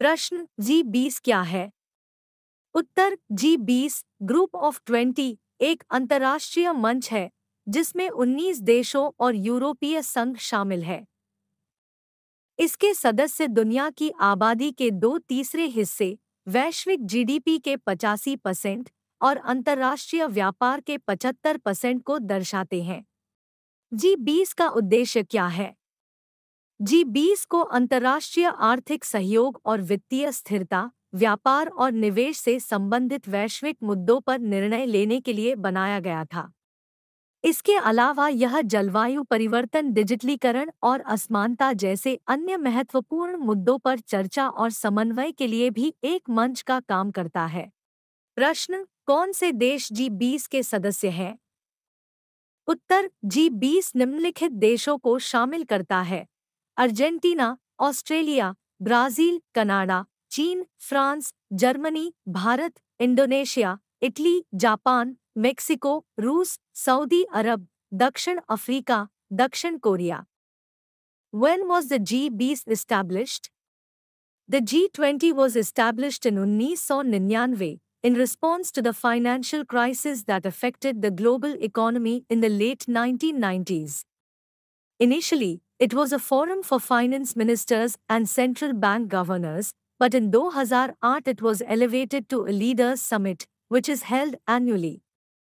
प्रश्न जी बीस क्या है उत्तर जी बीस ग्रुप ऑफ ट्वेंटी एक अंतर्राष्ट्रीय मंच है जिसमें 19 देशों और यूरोपीय संघ शामिल है इसके सदस्य दुनिया की आबादी के दो तीसरे हिस्से वैश्विक जीडीपी के पचासी परसेंट और अंतर्राष्ट्रीय व्यापार के पचहत्तर परसेंट को दर्शाते हैं जी बीस का उद्देश्य क्या है जी बीस को अंतर्राष्ट्रीय आर्थिक सहयोग और वित्तीय स्थिरता व्यापार और निवेश से संबंधित वैश्विक मुद्दों पर निर्णय लेने के लिए बनाया गया था इसके अलावा यह जलवायु परिवर्तन डिजिटलीकरण और असमानता जैसे अन्य महत्वपूर्ण मुद्दों पर चर्चा और समन्वय के लिए भी एक मंच का काम करता है प्रश्न कौन से देश जी बीस के सदस्य हैं उत्तर जी बीस निम्नलिखित देशों को शामिल करता है अर्जेंटीना ऑस्ट्रेलिया ब्राज़ील कनाडा चीन France Germany Bharat Indonesia Italy Japan Mexico रूस सऊदी अरब दक्षिण अफ्रीका दक्षिण Korea When was the G20 established? The G20 was established in 1999 in response to the financial crisis that affected the global economy in the late 1990s. Initially, it was a forum for finance ministers and central bank governors, but in 2008 it was elevated to a leaders' summit, which is held annually.